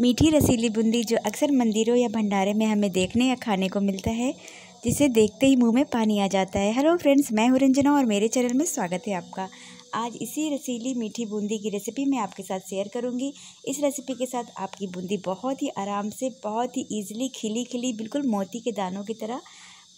मीठी रसीली बूंदी जो अक्सर मंदिरों या भंडारे में हमें देखने या खाने को मिलता है जिसे देखते ही मुंह में पानी आ जाता है हेलो फ्रेंड्स मैं हूं रंजना और मेरे चैनल में स्वागत है आपका आज इसी रसीली मीठी बूंदी की रेसिपी मैं आपके साथ शेयर करूंगी इस रेसिपी के साथ आपकी बूंदी बहुत ही आराम से बहुत ही ईजिली खिली खिली बिल्कुल मोती के दानों की तरह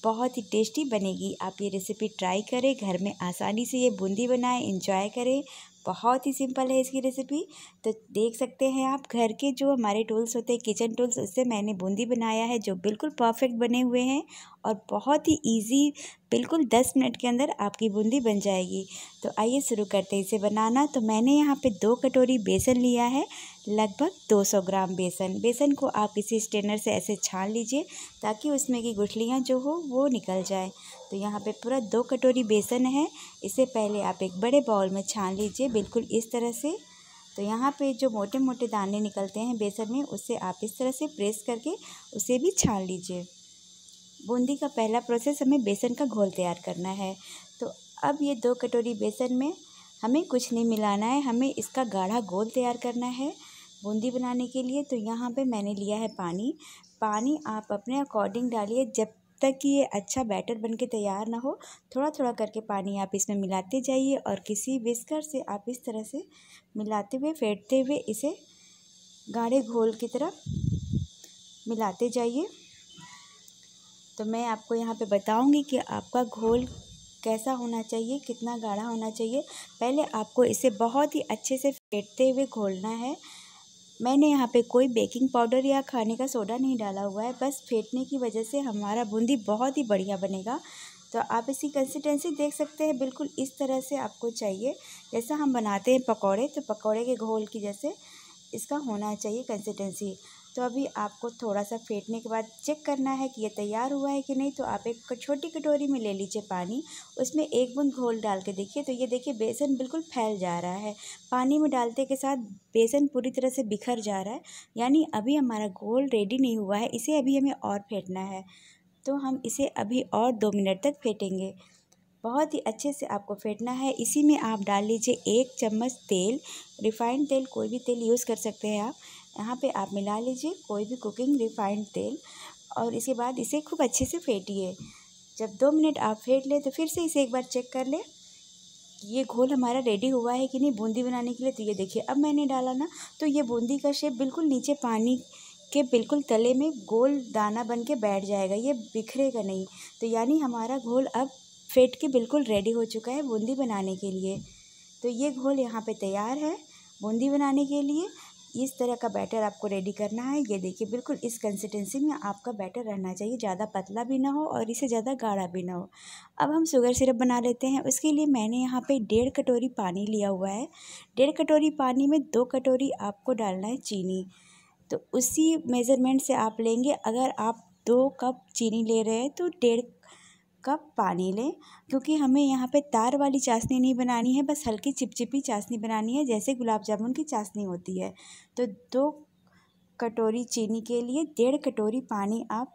बहुत ही टेस्टी बनेगी आप ये रेसिपी ट्राई करें घर में आसानी से ये बूंदी बनाएं इंजॉय करें बहुत ही सिंपल है इसकी रेसिपी तो देख सकते हैं आप घर के जो हमारे टूल्स होते हैं किचन टूल्स उससे मैंने बूंदी बनाया है जो बिल्कुल परफेक्ट बने हुए हैं और बहुत ही इजी बिल्कुल दस मिनट के अंदर आपकी बूंदी बन जाएगी तो आइए शुरू करते हैं इसे बनाना तो मैंने यहाँ पे दो कटोरी बेसन लिया है लगभग 200 ग्राम बेसन बेसन को आप किसी स्टेनर से ऐसे छान लीजिए ताकि उसमें की गुठलियाँ जो हो वो निकल जाए तो यहाँ पे पूरा दो कटोरी बेसन है इसे पहले आप एक बड़े बाउल में छान लीजिए बिल्कुल इस तरह से तो यहाँ पे जो मोटे मोटे दाने निकलते हैं बेसन में उसे आप इस तरह से प्रेस करके उसे भी छान लीजिए बूंदी का पहला प्रोसेस हमें बेसन का घोल तैयार करना है तो अब ये दो कटोरी बेसन में हमें कुछ नहीं मिलाना है हमें इसका गाढ़ा घोल तैयार करना है बूंदी बनाने के लिए तो यहाँ पे मैंने लिया है पानी पानी आप अपने अकॉर्डिंग डालिए जब तक कि ये अच्छा बैटर बनके तैयार ना हो थोड़ा थोड़ा करके पानी आप इसमें मिलाते जाइए और किसी विस्कर से आप इस तरह से मिलाते हुए फेंटते हुए इसे गाढ़े घोल की तरफ मिलाते जाइए तो मैं आपको यहाँ पे बताऊँगी कि आपका घोल कैसा होना चाहिए कितना गाढ़ा होना चाहिए पहले आपको इसे बहुत ही अच्छे से फेंटते हुए घोलना है मैंने यहाँ पे कोई बेकिंग पाउडर या खाने का सोडा नहीं डाला हुआ है बस फेंटने की वजह से हमारा बूंदी बहुत ही बढ़िया बनेगा तो आप इसकी कंसिस्टेंसी देख सकते हैं बिल्कुल इस तरह से आपको चाहिए जैसा हम बनाते हैं पकौड़े तो पकौड़े के घोल की जैसे इसका होना चाहिए कंसिस्टेंसी तो अभी आपको थोड़ा सा फेंटने के बाद चेक करना है कि ये तैयार हुआ है कि नहीं तो आप एक छोटी कटोरी में ले लीजिए पानी उसमें एक बूंद घोल डाल के देखिए तो ये देखिए बेसन बिल्कुल फैल जा रहा है पानी में डालते के साथ बेसन पूरी तरह से बिखर जा रहा है यानी अभी हमारा घोल रेडी नहीं हुआ है इसे अभी हमें और फेंटना है तो हम इसे अभी और दो मिनट तक फेंटेंगे बहुत ही अच्छे से आपको फेंटना है इसी में आप डाल लीजिए एक चम्मच तेल रिफाइंड तेल कोई भी तेल यूज़ कर सकते हैं आप यहाँ पे आप मिला लीजिए कोई भी कुकिंग रिफाइंड तेल और इसके बाद इसे खूब अच्छे से फेंटिए जब दो मिनट आप फेंट लें तो फिर से इसे एक बार चेक कर लें ये घोल हमारा रेडी हुआ है कि नहीं बूंदी बनाने के लिए तो ये देखिए अब मैंने डाला ना तो ये बूंदी का शेप बिल्कुल नीचे पानी के बिल्कुल तले में गोल दाना बन के बैठ जाएगा ये बिखरेगा नहीं तो यानी हमारा घोल अब फेंट के बिल्कुल रेडी हो चुका है बूंदी बनाने के लिए तो ये घोल यहाँ पे तैयार है बूंदी बनाने के लिए इस तरह का बैटर आपको रेडी करना है ये देखिए बिल्कुल इस कंसिस्टेंसी में आपका बैटर रहना चाहिए ज़्यादा पतला भी ना हो और इसे ज़्यादा गाढ़ा भी ना हो अब हम शुगर सिरप बना लेते हैं उसके लिए मैंने यहाँ पे डेढ़ कटोरी पानी लिया हुआ है डेढ़ कटोरी पानी में दो कटोरी आपको डालना है चीनी तो उसी मेज़रमेंट से आप लेंगे अगर आप दो कप चीनी ले रहे हैं तो डेढ़ कप पानी लें क्योंकि हमें यहाँ पे तार वाली चाशनी नहीं बनानी है बस हल्की चिपचिपी चाशनी बनानी है जैसे गुलाब जामुन की चाशनी होती है तो दो कटोरी चीनी के लिए डेढ़ कटोरी पानी आप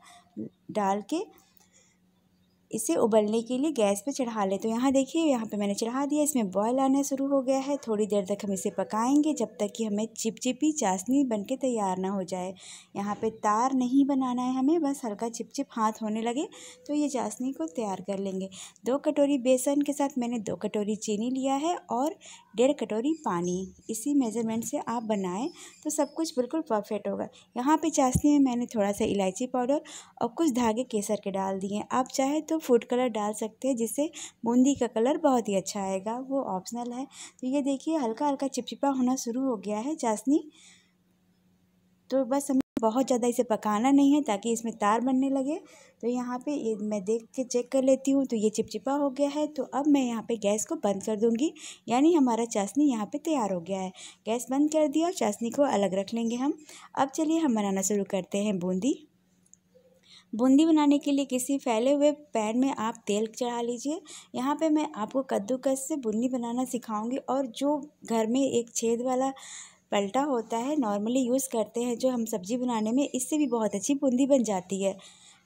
डाल के इसे उबलने के लिए गैस पे चढ़ा लें तो यहाँ देखिए यहाँ पे मैंने चढ़ा दिया इसमें बॉयल आना शुरू हो गया है थोड़ी देर तक हम इसे पकाएंगे जब तक कि हमें चिपचिपी चाशनी बन के तैयार ना हो जाए यहाँ पे तार नहीं बनाना है हमें बस हल्का चिपचिप हाथ होने लगे तो ये चाशनी को तैयार कर लेंगे दो कटोरी बेसन के साथ मैंने दो कटोरी चीनी लिया है और डेढ़ कटोरी पानी इसी मेज़रमेंट से आप बनाएं तो सब कुछ बिल्कुल परफेक्ट होगा यहाँ पे चाशनी में मैंने थोड़ा सा इलायची पाउडर और कुछ धागे केसर के डाल दिए आप चाहे तो फूड कलर डाल सकते हैं जिससे बूंदी का कलर बहुत ही अच्छा आएगा वो ऑप्शनल है तो ये देखिए हल्का हल्का चिपचिपा होना शुरू हो गया है चाशनी तो बस हम बहुत ज़्यादा इसे पकाना नहीं है ताकि इसमें तार बनने लगे तो यहाँ पे ये मैं देख के चेक कर लेती हूँ तो ये चिपचिपा हो गया है तो अब मैं यहाँ पे गैस को बंद कर दूँगी यानी हमारा चाशनी यहाँ पे तैयार हो गया है गैस बंद कर दिया और चाशनी को अलग रख लेंगे हम अब चलिए हम बनाना शुरू करते हैं बूंदी बूंदी बनाने के लिए किसी फैले हुए पैन में आप तेल चढ़ा लीजिए यहाँ पे मैं आपको कद्दूकस से बूंदी बनाना सिखाऊंगी और जो घर में एक छेद वाला पलटा होता है नॉर्मली यूज़ करते हैं जो हम सब्ज़ी बनाने में इससे भी बहुत अच्छी बूंदी बन जाती है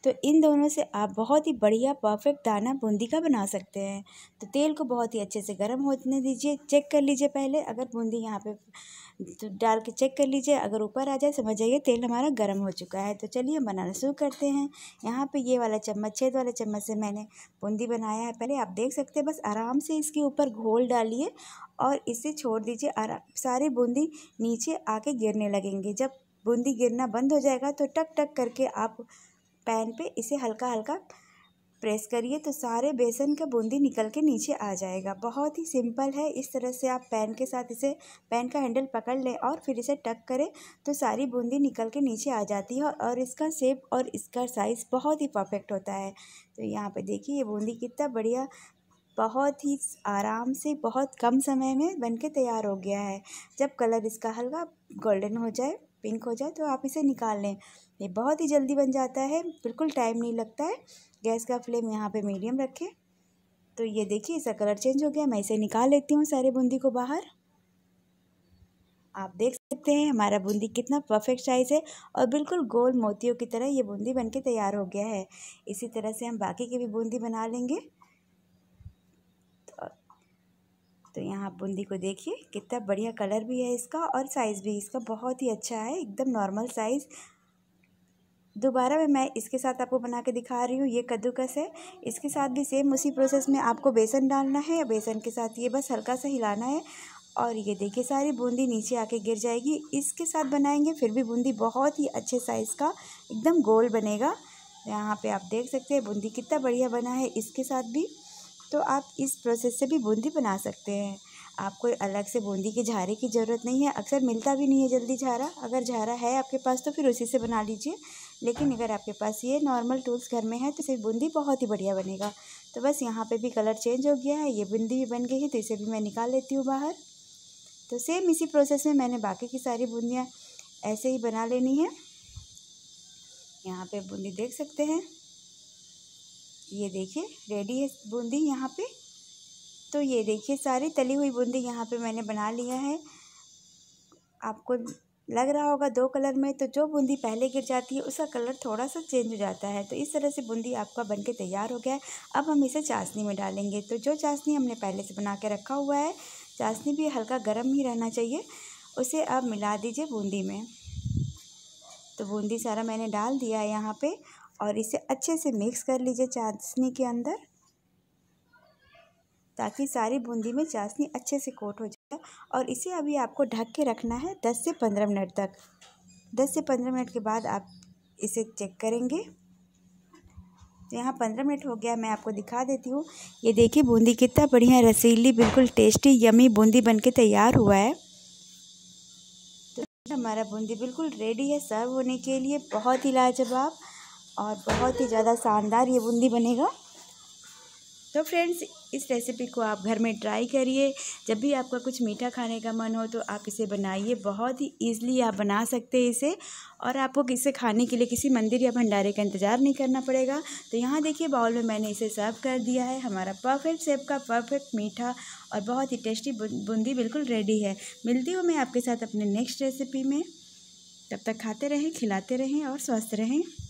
तो इन दोनों से आप बहुत ही बढ़िया परफेक्ट दाना बूंदी का बना सकते हैं तो तेल को बहुत ही अच्छे से गर्म होने दीजिए चेक कर लीजिए पहले अगर बूंदी यहाँ पे तो डाल के चेक कर लीजिए अगर ऊपर आ जाए समझ जाइए तेल हमारा गर्म हो चुका है तो चलिए हम बनाना शुरू करते हैं यहाँ पे ये वाला चम्मच छेद वाला चम्मच से मैंने बूंदी बनाया है पहले आप देख सकते हैं बस आराम से इसके ऊपर घोल डालिए और इसे छोड़ दीजिए आराम सारी बूंदी नीचे आके गिरने लगेंगे जब बूंदी गिरना बंद हो जाएगा तो टक टक करके आप पैन पे इसे हल्का हल्का प्रेस करिए तो सारे बेसन का बूंदी निकल के नीचे आ जाएगा बहुत ही सिंपल है इस तरह से आप पैन के साथ इसे पैन का हैंडल पकड़ लें और फिर इसे टक करें तो सारी बूंदी निकल के नीचे आ जाती है और इसका शेप और इसका साइज़ बहुत ही परफेक्ट होता है तो यहाँ पे देखिए ये बूंदी कितना बढ़िया बहुत ही आराम से बहुत कम समय में बन के तैयार हो गया है जब कलर इसका हल्का गोल्डन हो जाए पिंक हो जाए तो आप इसे निकाल लें ये बहुत ही जल्दी बन जाता है बिल्कुल टाइम नहीं लगता है गैस का फ्लेम यहाँ पे मीडियम रखें तो ये देखिए इसका कलर चेंज हो गया मैं इसे निकाल लेती हूँ सारे बूंदी को बाहर आप देख सकते हैं हमारा बूंदी कितना परफेक्ट साइज़ है और बिल्कुल गोल मोतियों की तरह ये बूंदी के तैयार हो गया है इसी तरह से हम बाकी की भी बूंदी बना लेंगे तो, तो यहाँ बूंदी को देखिए कितना बढ़िया कलर भी है इसका और साइज़ भी इसका बहुत ही अच्छा है एकदम नॉर्मल साइज़ दोबारा में मैं इसके साथ आपको बना के दिखा रही हूँ ये कद्दूकस है इसके साथ भी सेम उसी प्रोसेस में आपको बेसन डालना है बेसन के साथ ये बस हल्का सा हिलाना है और ये देखिए सारी बूंदी नीचे आके गिर जाएगी इसके साथ बनाएंगे फिर भी बूंदी बहुत ही अच्छे साइज़ का एकदम गोल बनेगा यहाँ पे आप देख सकते हैं बूंदी कितना बढ़िया बना है इसके साथ भी तो आप इस प्रोसेस से भी बूंदी बना सकते हैं आपको अलग से बूंदी के झारे की ज़रूरत नहीं है अक्सर मिलता भी नहीं है जल्दी झारा अगर झारा है आपके पास तो फिर उसी से बना लीजिए लेकिन अगर आपके पास ये नॉर्मल टूल्स घर में है तो इसे बूंदी बहुत ही बढ़िया बनेगा तो बस यहाँ पे भी कलर चेंज हो गया है ये बूंदी भी बन गई है तो इसे भी मैं निकाल लेती हूँ बाहर तो सेम इसी प्रोसेस में मैंने बाकी की सारी बूंदियाँ ऐसे ही बना लेनी है यहाँ पर बूंदी देख सकते हैं ये देखिए रेडी है बूंदी यहाँ पर तो ये देखिए सारी तली हुई बूंदी यहाँ पर मैंने बना लिया है आपको लग रहा होगा दो कलर में तो जो बूंदी पहले गिर जाती है उसका कलर थोड़ा सा चेंज हो जाता है तो इस तरह से बूंदी आपका बन के तैयार हो गया है अब हम इसे चाशनी में डालेंगे तो जो चाशनी हमने पहले से बना के रखा हुआ है चाशनी भी हल्का गर्म ही रहना चाहिए उसे आप मिला दीजिए बूंदी में तो बूंदी सारा मैंने डाल दिया है यहाँ पर और इसे अच्छे से मिक्स कर लीजिए चाशनी के अंदर ताकि सारी बूंदी में चाशनी अच्छे से कोट हो जाए और इसे अभी आपको ढक के रखना है दस से पंद्रह मिनट तक दस से पंद्रह मिनट के बाद आप इसे चेक करेंगे तो यहाँ पंद्रह मिनट हो गया मैं आपको दिखा देती हूँ ये देखिए बूंदी कितना बढ़िया रसीली बिल्कुल टेस्टी यमी बूंदी बन के तैयार हुआ है तो हमारा बूंदी बिल्कुल रेडी है सर्व होने के लिए बहुत ही लाजवाब और बहुत ही ज़्यादा शानदार ये बूंदी बनेगा तो फ्रेंड्स इस रेसिपी को आप घर में ट्राई करिए जब भी आपका कुछ मीठा खाने का मन हो तो आप इसे बनाइए बहुत ही ईजिली आप बना सकते हैं इसे और आपको इसे खाने के लिए किसी मंदिर या भंडारे का इंतज़ार नहीं करना पड़ेगा तो यहाँ देखिए बाउल में मैंने इसे सर्व कर दिया है हमारा परफेक्ट सेब का परफेक्ट मीठा और बहुत ही टेस्टी बूंदी बिल्कुल रेडी है मिलती हूँ मैं आपके साथ अपने नेक्स्ट रेसिपी में तब तक खाते रहें खिलाते रहें और स्वस्थ रहें